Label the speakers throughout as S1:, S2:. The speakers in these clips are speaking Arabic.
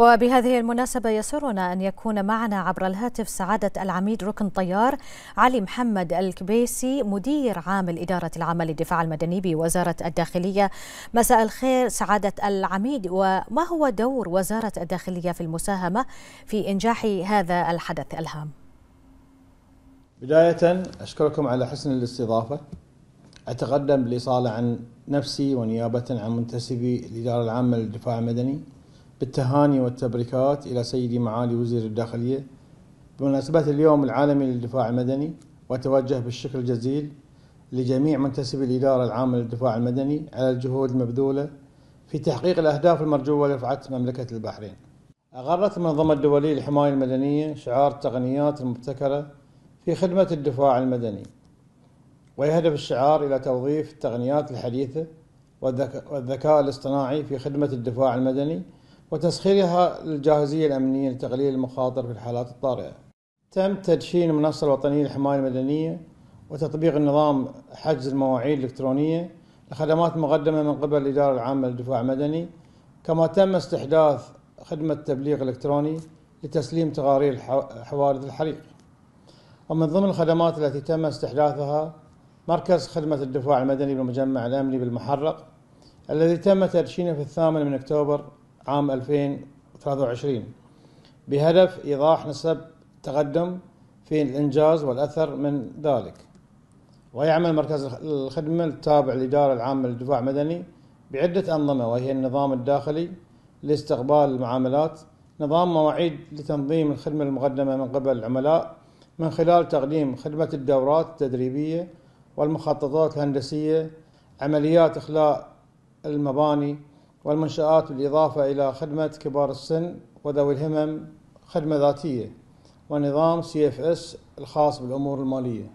S1: وبهذه المناسبة يسرنا أن يكون معنا عبر الهاتف سعادة العميد ركن طيار علي محمد الكبيسي مدير عام الإدارة العامة للدفاع المدني بوزارة الداخلية مساء الخير سعادة العميد وما هو دور وزارة الداخلية في المساهمة في إنجاح هذا الحدث الهام
S2: بداية أشكركم على حسن الاستضافة أتقدم بالإصالة عن نفسي ونيابة عن منتسبي الإدارة العامة للدفاع المدني بالتهاني والتبريكات إلى سيدي معالي وزير الداخلية بمناسبة اليوم العالمي للدفاع المدني وأتوجه بالشكر الجزيل لجميع منتسبي الإدارة العامة للدفاع المدني على الجهود المبذولة في تحقيق الأهداف المرجوة لرفعة مملكة البحرين اغرت المنظمة الدولية للحماية المدنية شعار التقنيات المبتكرة في خدمة الدفاع المدني ويهدف الشعار إلى توظيف التقنيات الحديثة والذكاء الاصطناعي في خدمة الدفاع المدني وتسخيرها للجاهزية الأمنية لتقليل المخاطر في الحالات الطارئة تم تدشين المنصة الوطنية للحماية المدنية وتطبيق النظام حجز المواعيد الإلكترونية لخدمات مقدمة من قبل الإدارة العامة للدفاع المدني كما تم استحداث خدمة تبليغ إلكتروني لتسليم تقارير حوادث الحريق ومن ضمن الخدمات التي تم استحداثها مركز خدمة الدفاع المدني بالمجمع الأمني بالمحرق الذي تم تدشينه في الثامن من أكتوبر عام 2023 بهدف إيضاح نسب التقدم في الإنجاز والأثر من ذلك ويعمل مركز الخدمة التابع للإدارة العامة للدفاع المدني بعدة أنظمة وهي النظام الداخلي لاستقبال المعاملات نظام مواعيد لتنظيم الخدمة المقدمة من قبل العملاء من خلال تقديم خدمة الدورات التدريبية والمخططات الهندسية عمليات إخلاء المباني والمنشآت بالإضافة إلى خدمة كبار السن وذوي الهمم خدمة ذاتية ونظام سي اف اس الخاص بالأمور المالية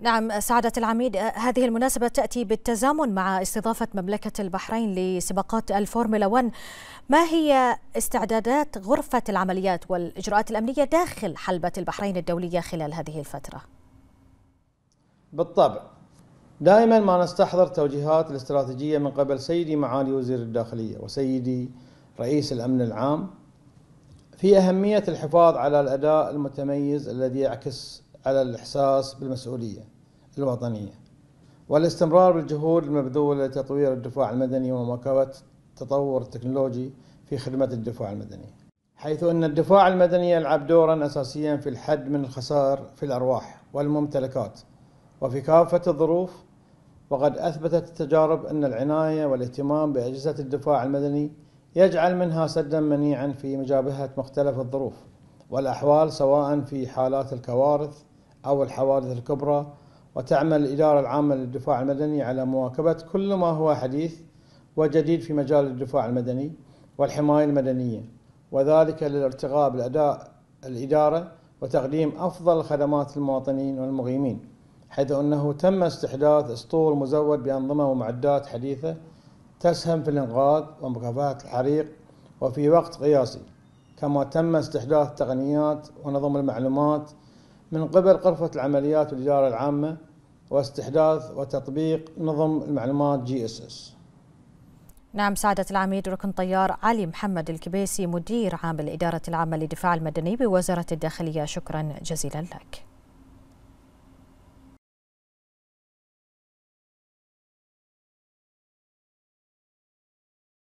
S1: نعم سعادة العميد هذه المناسبة تأتي بالتزامن مع استضافة مملكة البحرين لسباقات الفورمولا 1 ما هي استعدادات غرفة العمليات والإجراءات الأمنية داخل حلبة البحرين الدولية خلال هذه الفترة؟
S2: بالطبع دائما ما نستحضر توجيهات الاستراتيجية من قبل سيدي معالي وزير الداخلية وسيدي رئيس الأمن العام في أهمية الحفاظ على الأداء المتميز الذي يعكس على الإحساس بالمسؤولية الوطنية والاستمرار بالجهود المبذولة لتطوير الدفاع المدني ومواكبة التطور التكنولوجي في خدمة الدفاع المدني حيث أن الدفاع المدني يلعب دورا أساسيا في الحد من الخسائر في الأرواح والممتلكات وفي كافة الظروف وقد أثبتت التجارب أن العناية والاهتمام بأجهزة الدفاع المدني يجعل منها سدا منيعا في مجابهة مختلف الظروف والأحوال سواء في حالات الكوارث أو الحوادث الكبرى وتعمل الإدارة العامة للدفاع المدني على مواكبة كل ما هو حديث وجديد في مجال الدفاع المدني والحماية المدنية وذلك للارتقاء بالأداء الإدارة وتقديم أفضل خدمات المواطنين والمقيمين حيث أنه تم استحداث أسطول مزود بأنظمة ومعدات حديثة تسهم في الإنقاذ ومكافحة الحريق وفي وقت قياسي كما تم استحداث تقنيات ونظم المعلومات من قبل غرفة العمليات والإدارة العامة واستحداث وتطبيق نظم المعلومات جي اس اس
S1: نعم سعادة العميد ركن طيار علي محمد الكبيسي مدير عام الإدارة العامة للدفاع المدني بوزارة الداخلية شكرا جزيلا لك